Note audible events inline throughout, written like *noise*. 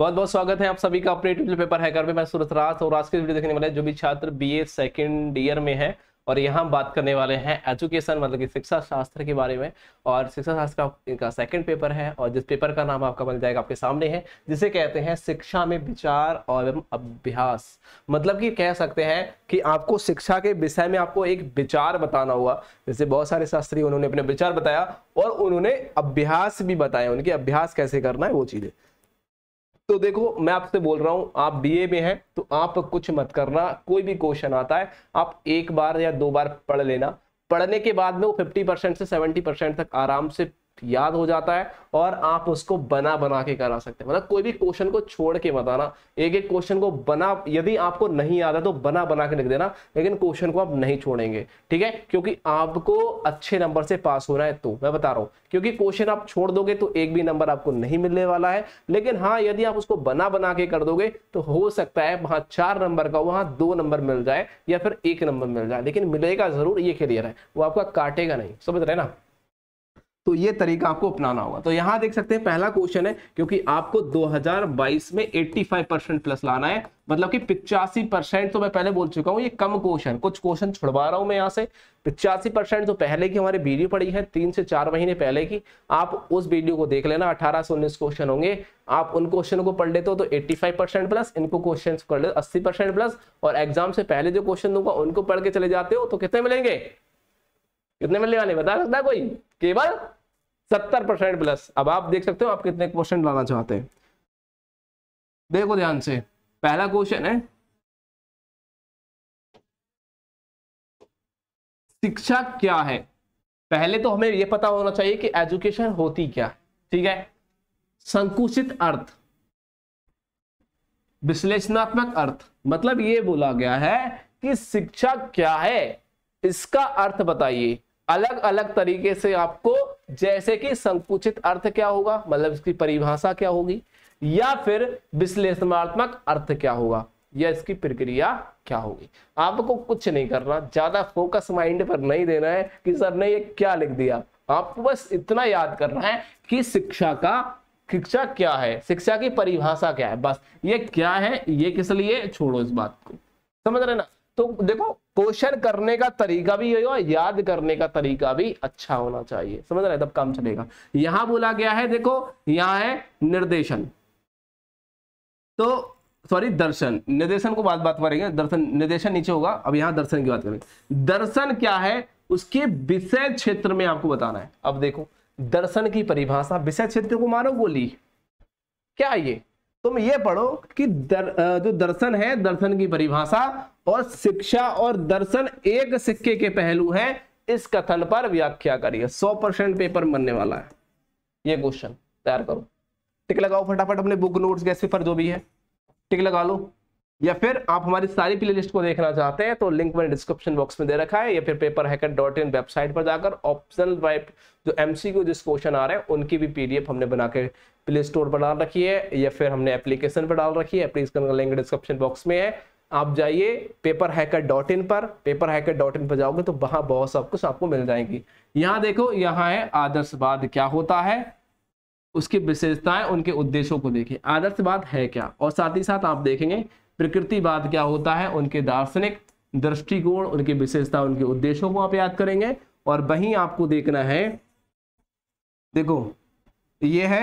बहुत बहुत स्वागत है आप सभी का अपने ट्यूटल पेपर हैकर में मैं सूरत राज और आज के वीडियो देखने वाले जो भी छात्र बीए सेकंड ईयर में है और यहाँ बात करने वाले हैं एजुकेशन मतलब कि शिक्षा शास्त्र के बारे में और शिक्षा शास्त्र का इनका सेकंड पेपर है और जिस पेपर का नाम आपका मिल जाएगा आपके सामने है जिसे कहते हैं शिक्षा में विचार और अभ्यास मतलब कि कह सकते हैं कि आपको शिक्षा के विषय में आपको एक विचार बताना हुआ जैसे बहुत सारे शास्त्री उन्होंने अपने विचार बताया और उन्होंने अभ्यास भी बताया उनके अभ्यास कैसे करना है वो चीज़ें तो देखो मैं आपसे बोल रहा हूं आप बीए में हैं तो आप कुछ मत करना कोई भी क्वेश्चन आता है आप एक बार या दो बार पढ़ लेना पढ़ने के बाद में वो 50 परसेंट से 70 परसेंट तक आराम से याद हो जाता है और आप उसको बना बना के करा सकते हैं मतलब कोई भी क्वेश्चन को छोड़ के बताना एक एक क्वेश्चन को बना यदि आपको नहीं याद है तो बना बना के लिख देना लेकिन क्वेश्चन को आप नहीं छोड़ेंगे ठीक है क्योंकि आपको अच्छे नंबर से पास होना है तो मैं बता रहा हूं क्योंकि क्वेश्चन आप छोड़ दोगे तो एक भी नंबर आपको नहीं मिलने वाला है लेकिन हाँ यदि आप उसको बना बना के कर दोगे तो हो सकता है वहां चार नंबर का वहां दो नंबर मिल जाए या फिर एक नंबर मिल जाए लेकिन मिलेगा जरूर ये क्लियर है वो आपका काटेगा नहीं समझ रहे ना तो ये तरीका आपको अपनाना होगा तो यहां देख सकते हैं पहला क्वेश्चन है क्योंकि आपको 2022 में 85 परसेंट प्लस लाना है मतलब कि पिचासी परसेंट तो मैं पहले बोल चुका हूं ये कम क्वेश्चन कुछ क्वेश्चन छुड़वा रहा हूं मैं यहां से पिचासी परसेंट जो पहले की हमारी वीडियो पड़ी है तीन से चार महीने पहले की आप उस वीडियो को देख लेना अठारह से उन्नीस क्वेश्चन होंगे आप उन क्वेश्चन को पढ़ लेते हो तो फाइव परसेंट प्लस इनको क्वेश्चन पढ़ लेते अस्सी परसेंट प्लस और एग्जाम से पहले जो क्वेश्चन दूंगा उनको पढ़ के चले जाते हो तो कितने मिलेंगे कितने मिलने वाले बता सकता है कोई केवल सत्तर परसेंट प्लस अब आप देख सकते हो आप कितने क्वेश्चन लाना चाहते हैं देखो ध्यान से पहला क्वेश्चन है शिक्षा क्या है पहले तो हमें यह पता होना चाहिए कि एजुकेशन होती क्या ठीक है संकुचित अर्थ विश्लेषणात्मक अर्थ मतलब ये बोला गया है कि शिक्षा क्या है इसका अर्थ बताइए अलग अलग तरीके से आपको जैसे कि संकुचित अर्थ क्या होगा मतलब इसकी परिभाषा क्या होगी या फिर विश्लेषणात्मक अर्थ क्या होगा या इसकी प्रक्रिया क्या होगी आपको कुछ नहीं करना ज्यादा फोकस माइंड पर नहीं देना है कि सर ने ये क्या लिख दिया आपको बस इतना याद करना है कि शिक्षा का शिक्षा क्या है शिक्षा की परिभाषा क्या है बस ये क्या है ये किस लिए छोड़ो इस बात को समझ रहे ना तो देखो क्वेश्चन करने का तरीका भी यही हो याद करने का तरीका भी अच्छा होना चाहिए समझ रहे तब काम चलेगा यहां बोला गया है देखो यहां है निर्देशन तो सॉरी दर्शन निर्देशन को बात बात करेंगे दर्शन निर्देशन नीचे होगा अब यहां दर्शन की बात करेंगे दर्शन क्या है उसके विषय क्षेत्र में आपको बताना है अब देखो दर्शन की परिभाषा विषय क्षेत्र को मारो गोली क्या ये तुम ये पढ़ो कि दर, जो दर्शन है दर्शन की परिभाषा और शिक्षा और दर्शन एक सिक्के के पहलू हैं इस कथन पर व्याख्या करिए सौ परसेंट पेपर बनने वाला है ये क्वेश्चन तैयार करो टिक लगाओ फटाफट अपने बुक नोट्स गैसे पर जो भी है टिक लगा लो या फिर आप हमारी सारी प्ले को देखना चाहते हैं तो लिंक मैंने डिस्क्रिप्शन बॉक्स में दे रखा है या फिर paper hacker dot in website पर जाकर ऑप्शनल वाइप जो एमसीक्यू जिस क्वेश्चन आ रहे हैं उनकी भी पीडीएफ हमने बना के प्ले स्टोर पर डाल रखी है या फिर हमने एप्लीकेशन पर डाल रखी है प्लीज करना लेंगे डिस्क्रिप्शन बॉक्स में है आप जाइए पेपर हैकर डॉट इन पर पेपर हैकर डॉट इन पर जाओगे तो वहां बहुत सब कुछ आपको मिल जाएगी यहाँ देखो यहाँ है आदर्शवाद क्या होता है उसकी विशेषताएं उनके उद्देश्यों को देखें आदर्शवाद है क्या और साथ ही साथ आप देखेंगे प्रकृतिवाद क्या होता है उनके दार्शनिक दृष्टिकोण उनकी विशेषता उनके उद्देश्यों को आप याद करेंगे और वहीं आपको देखना है देखो ये है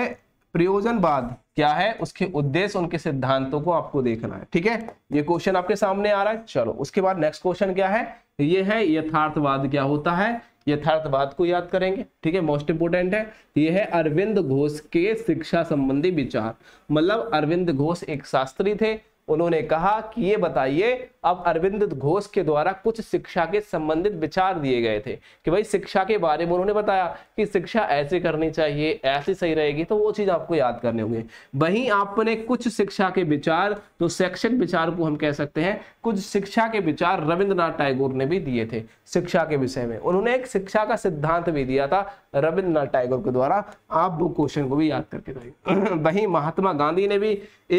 प्रयोजनवाद क्या है उसके उद्देश्य उनके सिद्धांतों को आपको देखना है ठीक है ये क्वेश्चन आपके सामने आ रहा है चलो उसके बाद नेक्स्ट क्वेश्चन क्या है ये है यथार्थवाद क्या होता है यथार्थवाद को याद करेंगे ठीक है मोस्ट इंपोर्टेंट है ये है अरविंद घोष के शिक्षा संबंधी विचार मतलब अरविंद घोष एक शास्त्री थे उन्होंने कहा कि ये बताइए अब अरविंद घोष के द्वारा कुछ शिक्षा के संबंधित विचार दिए गए थे कि भाई शिक्षा के बारे में उन्होंने बताया कि शिक्षा ऐसे करनी चाहिए ऐसे सही रहेगी तो वो चीज आपको याद करने होंगे वहीं आपने कुछ शिक्षा के विचार तो शैक्षिक विचार को हम कह सकते हैं कुछ शिक्षा के विचार रविंद्रनाथ टैगोर ने भी दिए थे शिक्षा के विषय में उन्होंने एक शिक्षा का सिद्धांत भी दिया था रविंद्रनाथ टैगोर के द्वारा आप वो क्वेश्चन को भी याद करके रहिए *clears throat* वहीं महात्मा गांधी ने भी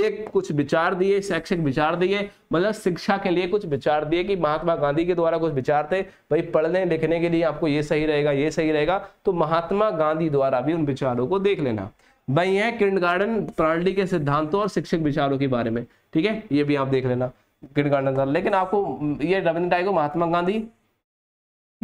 एक कुछ विचार दिए शैक्षिक विचार दिए मतलब शिक्षा के लिए कुछ विचार दिए कि महात्मा गांधी के द्वारा कुछ विचार थे भाई पढ़ने लिखने के लिए आपको ये सही रहेगा ये सही रहेगा तो महात्मा गांधी द्वारा भी उन विचारों को देख लेना भाई है किंड गार्डन प्रणाली के सिद्धांतों और शिक्षक विचारों के बारे में ठीक है ये भी आप देख लेना किंड गार्डन लेकिन आपको ये रविंद्र टाइगो महात्मा गांधी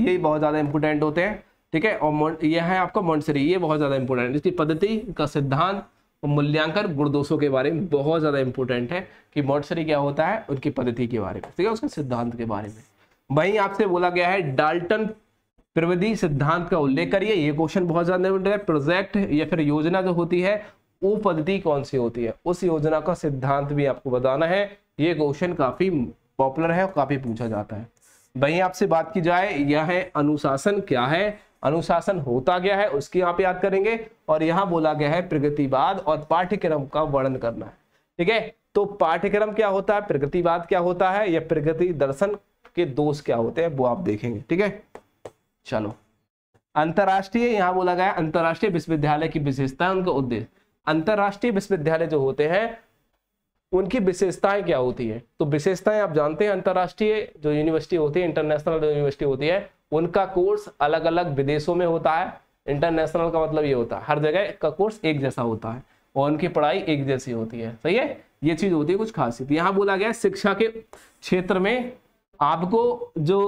ये बहुत ज़्यादा इंपोर्टेंट होते हैं ठीक है और यह है आपका मोन्सरी ये बहुत ज़्यादा इंपोर्टेंट इसकी पद्धति का सिद्धांत तो मूल्यांकन गुणदोषों के बारे में बहुत ज़्यादा इंपॉर्टेंट है कि मोटसरी क्या होता है उनकी पद्धति के बारे में ठीक है उसके सिद्धांत के बारे में वहीं आपसे बोला गया है डाल्टन प्रविधि सिद्धांत का उल्लेख करिए ये क्वेश्चन बहुत ज़्यादा इंपोर्टेंट है प्रोजेक्ट या फिर योजना जो होती है वो पद्धति कौन सी होती है उस योजना का सिद्धांत भी आपको बताना है ये क्वेश्चन काफ़ी पॉपुलर है और काफ़ी पूछा जाता है वहीं आपसे बात की जाए यह है अनुशासन क्या है अनुशासन होता गया है उसकी यहाँ पे याद करेंगे और यहाँ बोला गया है प्रगतिवाद और पाठ्यक्रम का वर्णन करना है ठीक है तो पाठ्यक्रम क्या होता है प्रगतिवाद क्या होता है या प्रगति दर्शन के दोष क्या होते हैं वो आप देखेंगे ठीक है चलो अंतर्राष्ट्रीय यहाँ बोला गया अंतर्राष्ट्रीय विश्वविद्यालय की विशेषता उनका उद्देश्य अंतर्राष्ट्रीय विश्वविद्यालय जो होते हैं उनकी विशेषताएं क्या होती है तो विशेषताएं आप जानते हैं अंतर्राष्ट्रीय जो यूनिवर्सिटी होती है इंटरनेशनल यूनिवर्सिटी होती है उनका कोर्स अलग अलग विदेशों में होता है इंटरनेशनल का मतलब ये होता है हर जगह का कोर्स एक जैसा होता है और उनकी पढ़ाई एक जैसी होती है सही है ये चीज होती है कुछ खासियत यहाँ बोला गया शिक्षा के क्षेत्र में आपको जो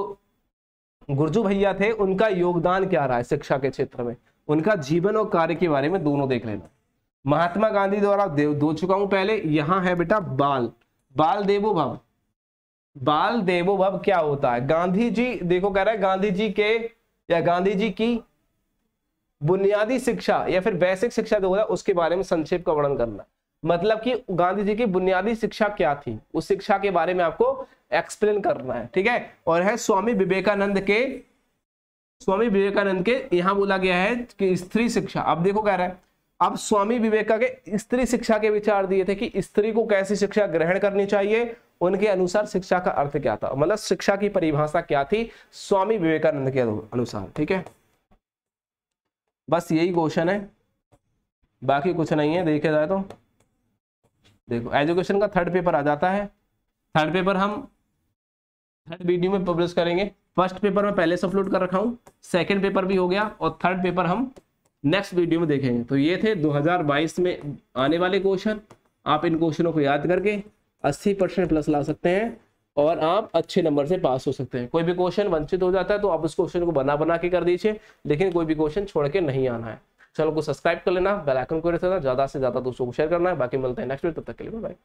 गुरजू भैया थे उनका योगदान क्या रहा है शिक्षा के क्षेत्र में उनका जीवन और कार्य के बारे में दोनों देख लेना महात्मा गांधी द्वारा दे, दो चुका हूं पहले यहाँ है बेटा बाल बाल देवो भव बाल देवो भव क्या होता है गांधी जी देखो कह रहा है गांधी जी के या गांधी जी की बुनियादी शिक्षा या फिर बेसिक शिक्षा जो है उसके बारे में संक्षेप का वर्णन करना मतलब कि गांधी जी की बुनियादी शिक्षा क्या थी उस शिक्षा के बारे में आपको एक्सप्लेन करना है ठीक है और है स्वामी विवेकानंद के स्वामी विवेकानंद के यहाँ बोला गया है कि स्त्री शिक्षा अब देखो कह रहा है अब स्वामी विवेका के स्त्री शिक्षा के विचार दिए थे कि स्त्री को कैसी शिक्षा ग्रहण करनी चाहिए उनके अनुसार शिक्षा का अर्थ क्या था मतलब शिक्षा की परिभाषा क्या थी स्वामी विवेकानंद के अनुसार ठीक है बस यही क्वेश्चन है बाकी कुछ नहीं है देखे जाए तो देखो एजुकेशन का थर्ड पेपर आ जाता है थर्ड पेपर हम थर्ड वीडियो में पब्लिश करेंगे फर्स्ट पेपर मैं पहले से अपलोड कर रखा हूँ सेकंड पेपर भी हो गया और थर्ड पेपर हम नेक्स्ट वीडियो में देखेंगे तो ये थे 2022 में आने वाले क्वेश्चन आप इन क्वेश्चनों को याद करके 80 परसेंट प्लस ला सकते हैं और आप अच्छे नंबर से पास हो सकते हैं कोई भी क्वेश्चन वंचित हो जाता है तो आप उस क्वेश्चन को बना बना के कर दीजिए लेकिन कोई भी क्वेश्चन छोड़ के नहीं आना है चलो को सब्सक्राइब कर लेना बेलाइकन आइकन को रहना ज़्यादा से ज़्यादा दोस्तों को शेयर करना है बाकी मिलते हैं नेक्स्ट वीडियो तब तक के लिए बाय